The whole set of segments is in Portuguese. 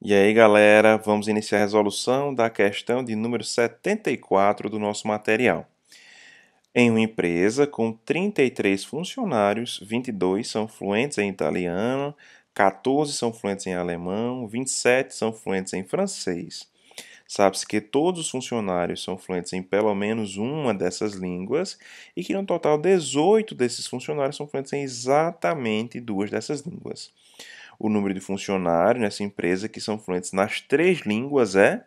E aí, galera, vamos iniciar a resolução da questão de número 74 do nosso material. Em uma empresa com 33 funcionários, 22 são fluentes em italiano, 14 são fluentes em alemão, 27 são fluentes em francês. Sabe-se que todos os funcionários são fluentes em pelo menos uma dessas línguas e que no total 18 desses funcionários são fluentes em exatamente duas dessas línguas. O número de funcionários nessa empresa que são fluentes nas três línguas é.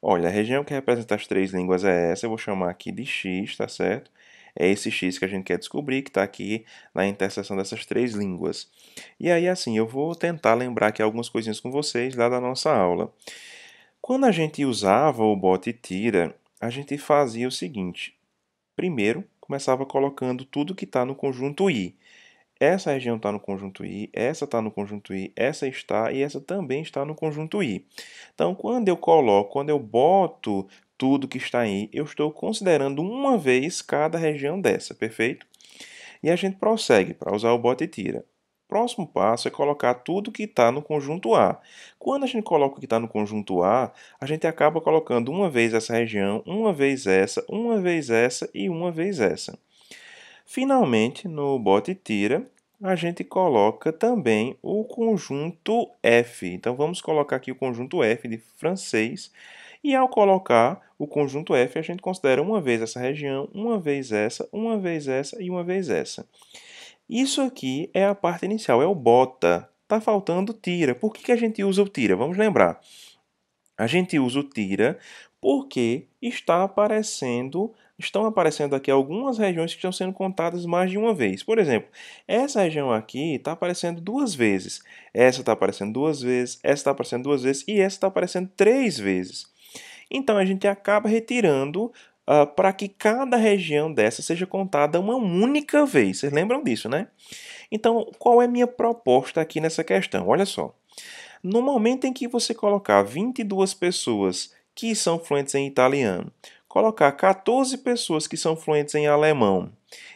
Olha, a região que representa as três línguas é essa, eu vou chamar aqui de X, tá certo? É esse X que a gente quer descobrir, que está aqui na interseção dessas três línguas. E aí, assim, eu vou tentar lembrar aqui algumas coisinhas com vocês lá da nossa aula. Quando a gente usava o bote tira, a gente fazia o seguinte. Primeiro, começava colocando tudo que está no conjunto I essa região está no conjunto I, essa está no conjunto I, essa está e essa também está no conjunto I. Então, quando eu coloco, quando eu boto tudo que está em I, eu estou considerando uma vez cada região dessa, perfeito? E a gente prossegue para usar o bota e tira. Próximo passo é colocar tudo que está no conjunto A. Quando a gente coloca o que está no conjunto A, a gente acaba colocando uma vez essa região, uma vez essa, uma vez essa e uma vez essa. Finalmente, no bot tira, a gente coloca também o conjunto F. Então, vamos colocar aqui o conjunto F de francês. E ao colocar o conjunto F, a gente considera uma vez essa região, uma vez essa, uma vez essa e uma vez essa. Isso aqui é a parte inicial, é o bota. Está faltando tira. Por que, que a gente usa o tira? Vamos lembrar. A gente usa o tira porque está aparecendo estão aparecendo aqui algumas regiões que estão sendo contadas mais de uma vez. Por exemplo, essa região aqui está aparecendo duas vezes, essa está aparecendo duas vezes, essa está aparecendo duas vezes e essa está aparecendo três vezes. Então a gente acaba retirando uh, ah, para que cada região dessa seja contada uma única vez. Vocês lembram disso, né? Então, qual é minha proposta aqui nessa questão? Olha só. No momento em que você colocar 22 pessoas que são fluentes em italiano colocar 14 pessoas que são fluentes em alemão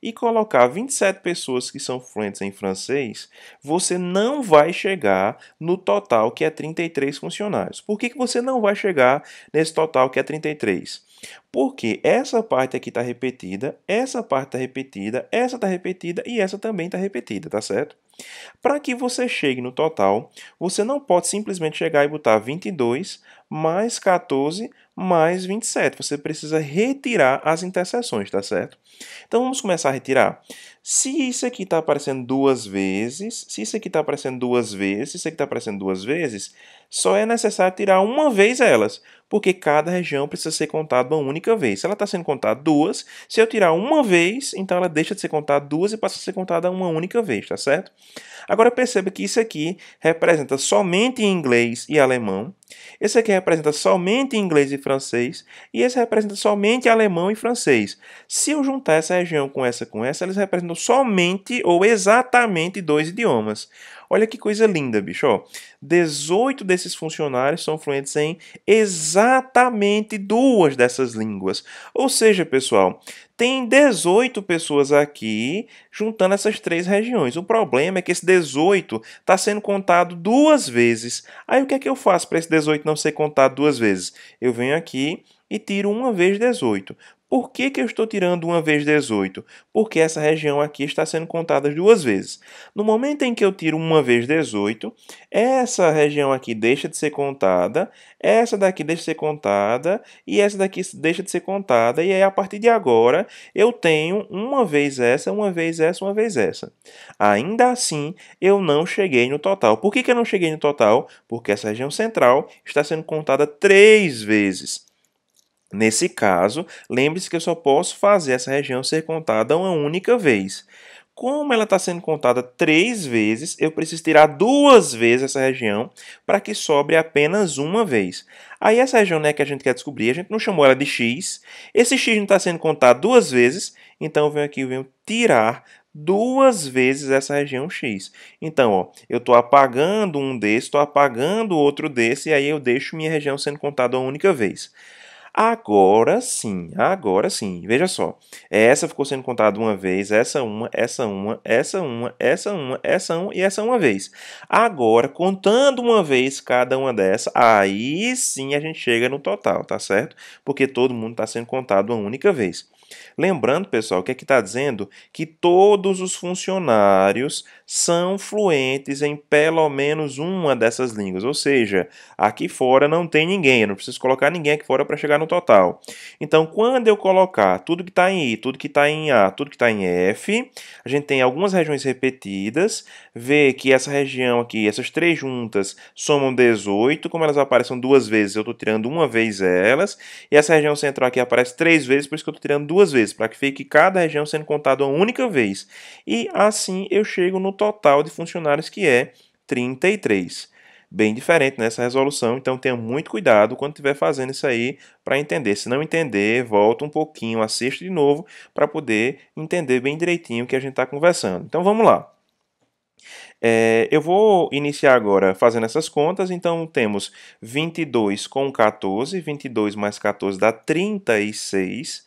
e colocar 27 pessoas que são fluentes em francês, você não vai chegar no total que é 33 funcionários. Por que, que você não vai chegar nesse total que é 33? Porque essa parte aqui está repetida, essa parte está repetida, essa está repetida e essa também está repetida, tá certo? Para que você chegue no total, você não pode simplesmente chegar e botar 22 mais 14 mais 27. Você precisa retirar as interseções, tá certo? Então vamos começar a retirar. Se isso aqui está aparecendo duas vezes, se isso aqui está aparecendo duas vezes, se isso aqui está aparecendo duas vezes, só é necessário tirar uma vez elas, porque cada região precisa ser contada uma única vez. Se ela está sendo contada duas, se eu tirar uma vez, então ela deixa de ser contada duas e passa a ser contada uma única vez, tá certo? Agora perceba que isso aqui representa somente em inglês e alemão, esse aqui representa somente inglês e francês, e esse representa somente alemão e francês. Se eu juntar essa região com essa com essa, eles representam somente ou exatamente dois idiomas. Olha que coisa linda, bicho. Ó, 18 desses funcionários são fluentes em exatamente duas dessas línguas. Ou seja, pessoal, tem 18 pessoas aqui juntando essas três regiões. O problema é que esse 18 está sendo contado duas vezes. Aí o que é que eu faço para esse 18 não ser contado duas vezes? Eu venho aqui e tiro uma vez 18. Por que, que eu estou tirando uma vez 18? Porque essa região aqui está sendo contada duas vezes. No momento em que eu tiro uma vez 18, essa região aqui deixa de ser contada, essa daqui deixa de ser contada e essa daqui deixa de ser contada. E aí, a partir de agora, eu tenho uma vez essa, uma vez essa, uma vez essa. Ainda assim, eu não cheguei no total. Por que, que eu não cheguei no total? Porque essa região central está sendo contada três vezes. Nesse caso, lembre-se que eu só posso fazer essa região ser contada uma única vez. Como ela está sendo contada três vezes, eu preciso tirar duas vezes essa região para que sobre apenas uma vez. Aí essa região né, que a gente quer descobrir, a gente não chamou ela de x. Esse x não está sendo contado duas vezes, então eu venho aqui e venho tirar duas vezes essa região x. Então, ó, eu estou apagando um desse, estou apagando outro desse, e aí eu deixo minha região sendo contada uma única vez. Agora sim, agora sim. Veja só. Essa ficou sendo contada uma vez, essa uma, essa uma, essa uma, essa uma, essa uma e essa uma vez. Agora, contando uma vez cada uma dessa, aí sim a gente chega no total, tá certo? Porque todo mundo está sendo contado uma única vez. Lembrando, pessoal, o que aqui é está dizendo que todos os funcionários são fluentes em pelo menos uma dessas línguas, ou seja, aqui fora não tem ninguém, eu não preciso colocar ninguém aqui fora para chegar no total. Então, quando eu colocar tudo que está em I, tudo que está em A, tudo que está em F, a gente tem algumas regiões repetidas, vê que essa região aqui, essas três juntas, somam 18, como elas aparecem duas vezes, eu estou tirando uma vez elas, e essa região central aqui aparece três vezes, por isso que eu estou tirando duas duas vezes, para que fique cada região sendo contada uma única vez. E assim eu chego no total de funcionários, que é 33. Bem diferente nessa resolução, então tenha muito cuidado quando estiver fazendo isso aí para entender. Se não entender, volta um pouquinho, assiste de novo para poder entender bem direitinho o que a gente está conversando. Então vamos lá. É, eu vou iniciar agora fazendo essas contas, então temos 22 com 14, 22 mais 14 dá 36,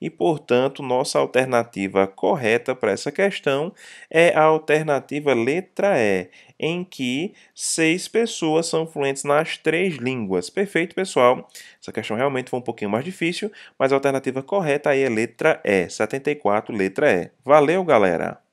e, portanto, nossa alternativa correta para essa questão é a alternativa letra E, em que seis pessoas são fluentes nas três línguas. Perfeito, pessoal? Essa questão realmente foi um pouquinho mais difícil, mas a alternativa correta aí é letra E, 74, letra E. Valeu, galera!